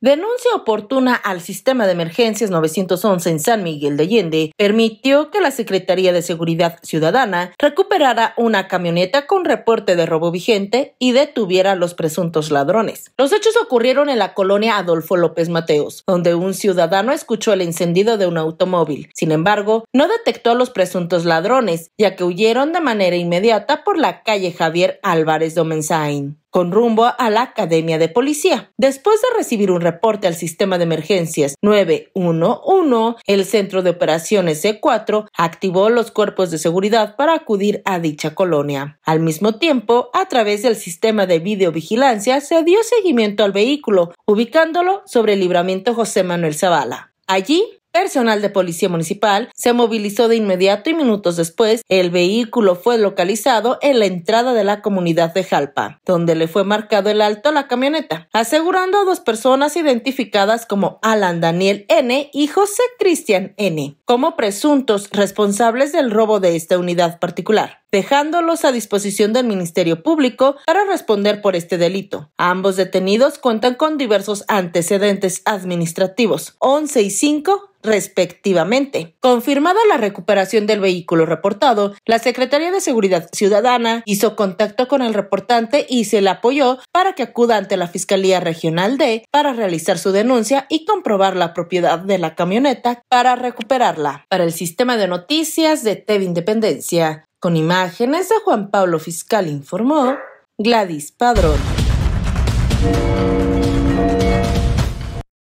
Denuncia oportuna al sistema de emergencias 911 en San Miguel de Allende permitió que la Secretaría de Seguridad Ciudadana recuperara una camioneta con reporte de robo vigente y detuviera a los presuntos ladrones. Los hechos ocurrieron en la colonia Adolfo López Mateos, donde un ciudadano escuchó el encendido de un automóvil. Sin embargo, no detectó a los presuntos ladrones, ya que huyeron de manera inmediata por la calle Javier Álvarez Domenzain con rumbo a la Academia de Policía. Después de recibir un reporte al sistema de emergencias 911, el Centro de Operaciones e C4 activó los cuerpos de seguridad para acudir a dicha colonia. Al mismo tiempo, a través del sistema de videovigilancia se dio seguimiento al vehículo, ubicándolo sobre el libramiento José Manuel Zavala. Allí Personal de Policía Municipal se movilizó de inmediato y minutos después el vehículo fue localizado en la entrada de la comunidad de Jalpa, donde le fue marcado el alto a la camioneta, asegurando a dos personas identificadas como Alan Daniel N y José Cristian N como presuntos responsables del robo de esta unidad particular dejándolos a disposición del Ministerio Público para responder por este delito. Ambos detenidos cuentan con diversos antecedentes administrativos, 11 y 5 respectivamente. Confirmada la recuperación del vehículo reportado, la Secretaría de Seguridad Ciudadana hizo contacto con el reportante y se le apoyó para que acuda ante la Fiscalía Regional D para realizar su denuncia y comprobar la propiedad de la camioneta para recuperarla. Para el sistema de noticias de TV Independencia, con imágenes de Juan Pablo Fiscal informó Gladys Padrón.